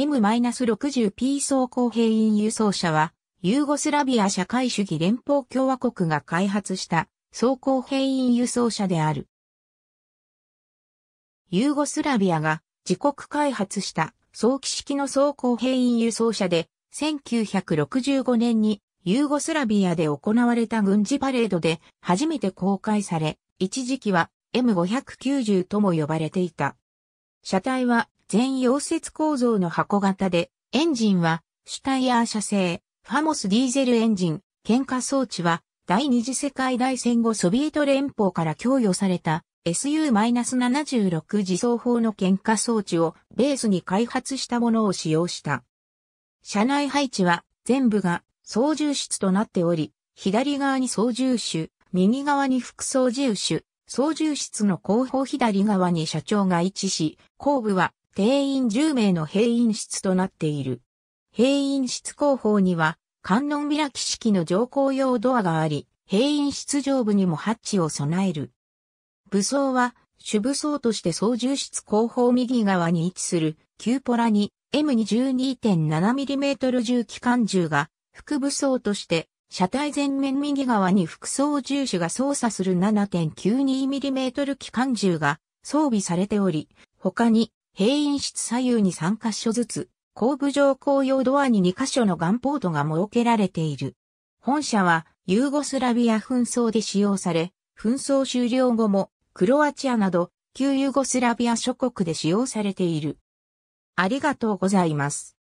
M-60P 装甲兵員輸送車は、ユーゴスラビア社会主義連邦共和国が開発した装甲兵員輸送車である。ユーゴスラビアが自国開発した早期式の装甲兵員輸送車で、1965年にユーゴスラビアで行われた軍事パレードで初めて公開され、一時期は M590 とも呼ばれていた。車体は全溶接構造の箱型で、エンジンは、シュタイヤー社製、ファモスディーゼルエンジン、喧嘩装置は、第二次世界大戦後ソビエト連邦から供与された SU-76 自走砲の喧嘩装置をベースに開発したものを使用した。車内配置は全部が操縦室となっており、左側に操縦手、右側に副操縦手、操縦室の後方左側に社長が位置し、後部は定員10名の兵員室となっている。兵員室後方には、観音開き式の乗降用ドアがあり、兵員室上部にもハッチを備える。武装は、主武装として操縦室後方右側に位置する、キューポラに M22.7mm 重機関銃が、副武装として、車体前面右側に副操縦士が操作する 7.92mm 機関銃が装備されており、他に閉院室左右に3カ所ずつ、後部上公用ドアに2カ所のガンポートが設けられている。本社はユーゴスラビア紛争で使用され、紛争終了後もクロアチアなど旧ユーゴスラビア諸国で使用されている。ありがとうございます。